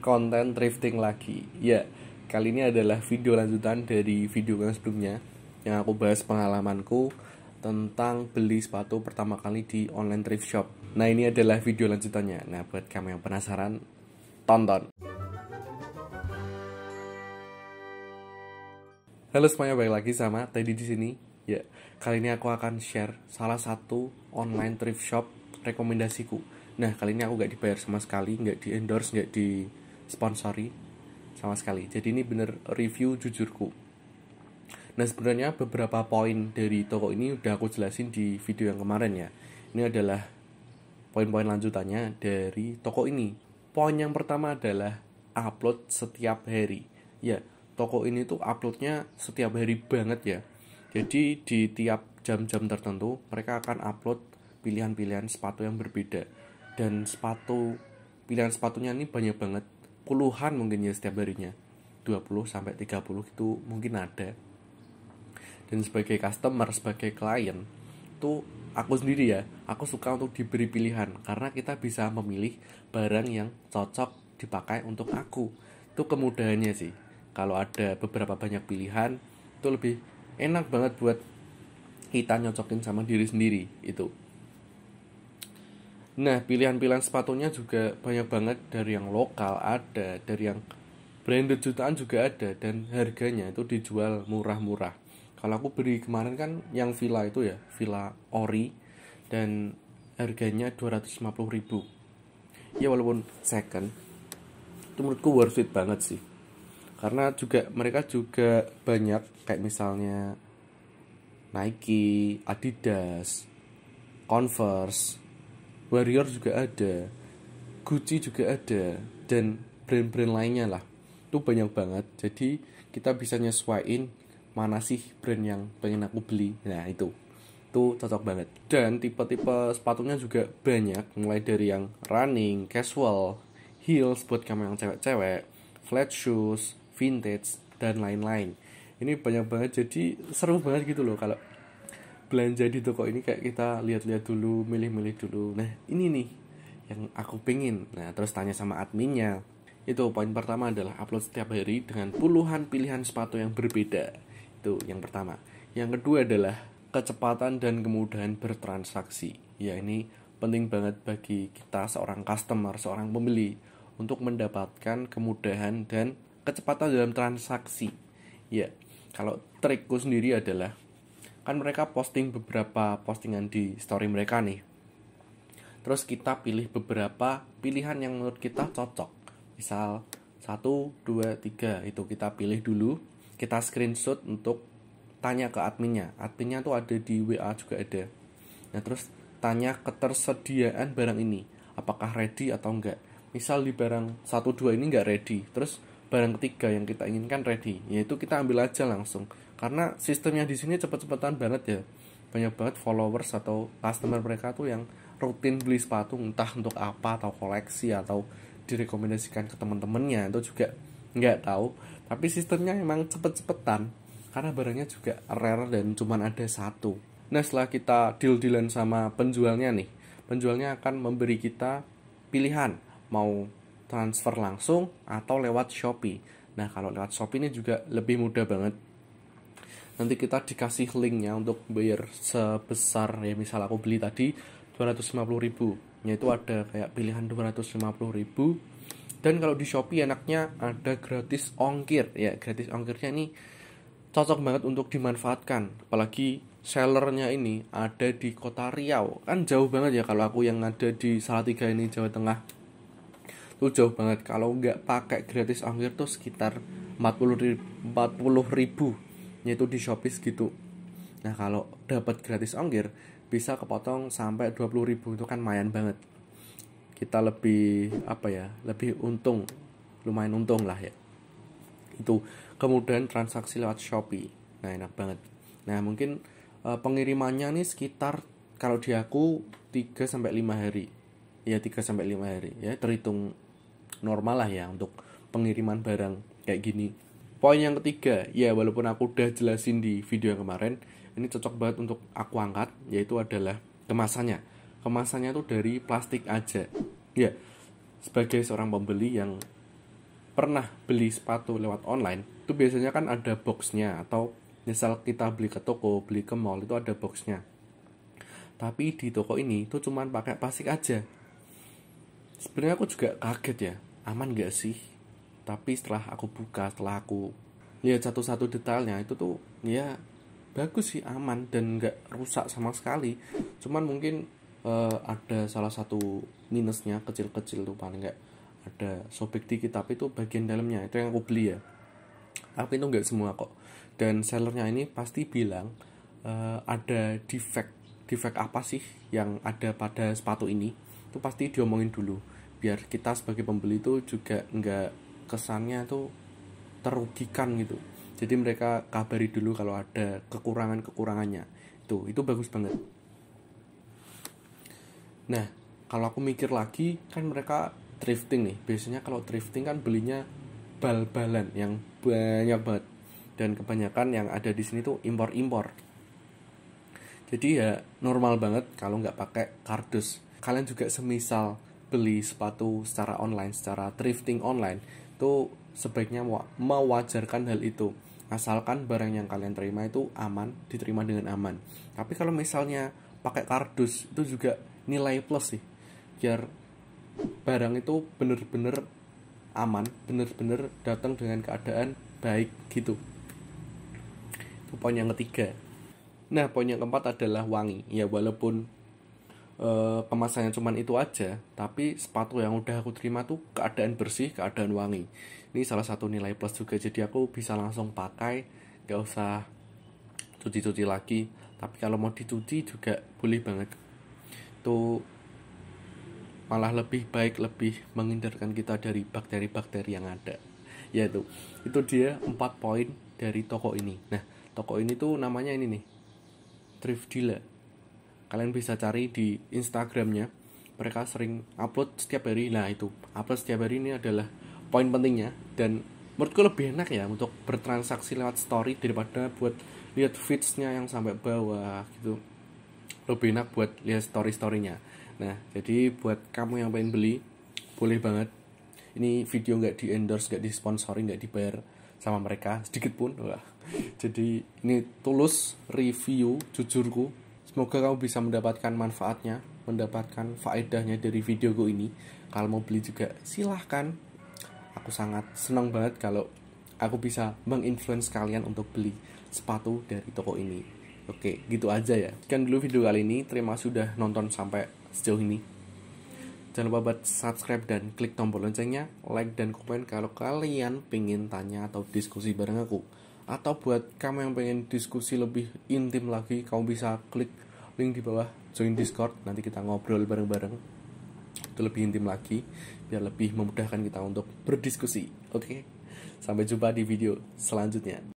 konten thrifting lagi Ya, kali ini adalah video lanjutan dari video yang sebelumnya Yang aku bahas pengalamanku tentang beli sepatu pertama kali di online thrift shop Nah ini adalah video lanjutannya Nah buat kamu yang penasaran, tonton Halo semuanya, balik lagi sama Teddy di sini. Ya, kali ini aku akan share salah satu online thrift shop rekomendasiku. Nah, kali ini aku gak dibayar sama sekali, gak di endorse, gak di sponsori sama sekali. Jadi ini bener review jujurku. Nah sebenarnya beberapa poin dari toko ini udah aku jelasin di video yang kemarin ya. Ini adalah poin-poin lanjutannya dari toko ini. Poin yang pertama adalah upload setiap hari. Ya, toko ini tuh uploadnya setiap hari banget ya. Jadi di tiap jam-jam tertentu mereka akan upload pilihan-pilihan sepatu yang berbeda dan sepatu pilihan sepatunya ini banyak banget puluhan mungkin ya setiap harinya 20 sampai 30 itu mungkin ada dan sebagai customer sebagai klien itu aku sendiri ya aku suka untuk diberi pilihan karena kita bisa memilih barang yang cocok dipakai untuk aku itu kemudahannya sih kalau ada beberapa banyak pilihan itu lebih enak banget buat kita nyocokin sama diri sendiri itu Nah, pilihan-pilihan sepatunya juga banyak banget dari yang lokal ada, dari yang branded jutaan juga ada dan harganya itu dijual murah-murah. Kalau aku beli kemarin kan yang villa itu ya, villa ori dan harganya 250 ribu Ya walaupun second itu menurutku worth it banget sih. Karena juga mereka juga banyak kayak misalnya Nike, Adidas, Converse Warrior juga ada Gucci juga ada dan brand-brand lainnya lah itu banyak banget jadi kita bisa nyesuaiin mana sih brand yang pengen aku beli nah itu itu cocok banget dan tipe-tipe sepatunya juga banyak mulai dari yang running casual heels buat kamu yang cewek-cewek flat shoes vintage dan lain-lain ini banyak banget jadi seru banget gitu loh kalau belanja di toko ini kayak kita lihat-lihat dulu milih-milih dulu nah ini nih yang aku pingin. nah terus tanya sama adminnya itu poin pertama adalah upload setiap hari dengan puluhan pilihan sepatu yang berbeda itu yang pertama yang kedua adalah kecepatan dan kemudahan bertransaksi ya ini penting banget bagi kita seorang customer seorang pembeli untuk mendapatkan kemudahan dan kecepatan dalam transaksi ya kalau trikku sendiri adalah kan mereka posting beberapa postingan di story mereka nih terus kita pilih beberapa pilihan yang menurut kita cocok misal 1, 2, 3 itu kita pilih dulu kita screenshot untuk tanya ke adminnya adminnya tuh ada di WA juga ada nah terus tanya ketersediaan barang ini apakah ready atau enggak misal di barang 1, 2 ini enggak ready terus barang ketiga yang kita inginkan ready yaitu kita ambil aja langsung karena sistemnya di sini cepet-cepetan banget ya banyak banget followers atau customer mereka tuh yang rutin beli sepatu entah untuk apa atau koleksi atau direkomendasikan ke teman-temannya itu juga nggak tahu tapi sistemnya emang cepet-cepetan karena barangnya juga rare dan cuma ada satu nah setelah kita deal dealan sama penjualnya nih penjualnya akan memberi kita pilihan mau transfer langsung atau lewat Shopee nah kalau lewat Shopee ini juga lebih mudah banget nanti kita dikasih linknya untuk bayar sebesar ya misal aku beli tadi 250 ribu yaitu ada kayak pilihan 250 ribu dan kalau di Shopee enaknya ada gratis ongkir ya gratis ongkirnya ini cocok banget untuk dimanfaatkan apalagi sellernya ini ada di kota Riau kan jauh banget ya kalau aku yang ada di Salatiga ini Jawa Tengah tuh jauh banget kalau nggak pakai gratis ongkir tuh sekitar 40 ribu, 40 ribu yaitu di Shopee segitu nah kalau dapat gratis ongkir bisa kepotong sampai 20.000 itu kan lumayan banget kita lebih apa ya lebih untung lumayan untung lah ya itu kemudian transaksi lewat Shopee nah enak banget nah mungkin e, pengirimannya nih sekitar kalau di aku 3 sampai 5 hari ya 3 sampai 5 hari ya terhitung normal lah ya untuk pengiriman barang kayak gini Poin yang ketiga, ya walaupun aku udah jelasin di video yang kemarin, ini cocok banget untuk aku angkat, yaitu adalah kemasannya. Kemasannya tuh dari plastik aja. Ya, sebagai seorang pembeli yang pernah beli sepatu lewat online, itu biasanya kan ada boxnya atau misal kita beli ke toko, beli ke mall itu ada boxnya. Tapi di toko ini itu cuman pakai plastik aja. Sebenarnya aku juga kaget ya, aman gak sih tapi setelah aku buka setelah aku lihat satu-satu detailnya itu tuh ya bagus sih aman dan nggak rusak sama sekali cuman mungkin uh, ada salah satu minusnya kecil-kecil tuh paling nggak ada sobek dikit tapi itu bagian dalamnya itu yang aku beli ya tapi itu nggak semua kok dan sellernya ini pasti bilang uh, ada defect defect apa sih yang ada pada sepatu ini itu pasti diomongin dulu biar kita sebagai pembeli itu juga nggak kesannya tuh terugikan gitu jadi mereka kabari dulu kalau ada kekurangan kekurangannya itu itu bagus banget nah kalau aku mikir lagi kan mereka thrifting nih biasanya kalau thrifting kan belinya bal-balan yang banyak banget dan kebanyakan yang ada di sini tuh impor-impor jadi ya normal banget kalau nggak pakai kardus kalian juga semisal beli sepatu secara online secara thrifting online itu sebaiknya mewajarkan hal itu asalkan barang yang kalian terima itu aman diterima dengan aman tapi kalau misalnya pakai kardus itu juga nilai plus sih biar barang itu bener-bener aman bener-bener datang dengan keadaan baik gitu itu poin yang ketiga nah poin yang keempat adalah wangi ya walaupun Eh, pemasangnya kemasannya cuman itu aja tapi sepatu yang udah aku terima tuh keadaan bersih keadaan wangi ini salah satu nilai plus juga jadi aku bisa langsung pakai gak usah cuci-cuci lagi tapi kalau mau dicuci juga boleh banget itu malah lebih baik lebih menghindarkan kita dari bakteri-bakteri yang ada yaitu itu dia empat poin dari toko ini nah toko ini tuh namanya ini nih thrift dealer kalian bisa cari di Instagramnya mereka sering upload setiap hari nah itu upload setiap hari ini adalah poin pentingnya dan menurutku lebih enak ya untuk bertransaksi lewat story daripada buat lihat feedsnya yang sampai bawah gitu lebih enak buat lihat story storynya nah jadi buat kamu yang pengen beli boleh banget ini video nggak di endorse nggak di sponsoring nggak dibayar sama mereka sedikit pun Wah. jadi ini tulus review jujurku Semoga kamu bisa mendapatkan manfaatnya, mendapatkan faedahnya dari videoku ini. Kalau mau beli juga silahkan. Aku sangat senang banget kalau aku bisa menginfluence kalian untuk beli sepatu dari toko ini. Oke, gitu aja ya. Sekian dulu video kali ini. Terima kasih sudah nonton sampai sejauh ini. Jangan lupa buat subscribe dan klik tombol loncengnya, like dan komen kalau kalian pengen tanya atau diskusi bareng aku atau buat kamu yang pengen diskusi lebih intim lagi kamu bisa klik link di bawah join discord nanti kita ngobrol bareng-bareng itu lebih intim lagi biar lebih memudahkan kita untuk berdiskusi oke okay? sampai jumpa di video selanjutnya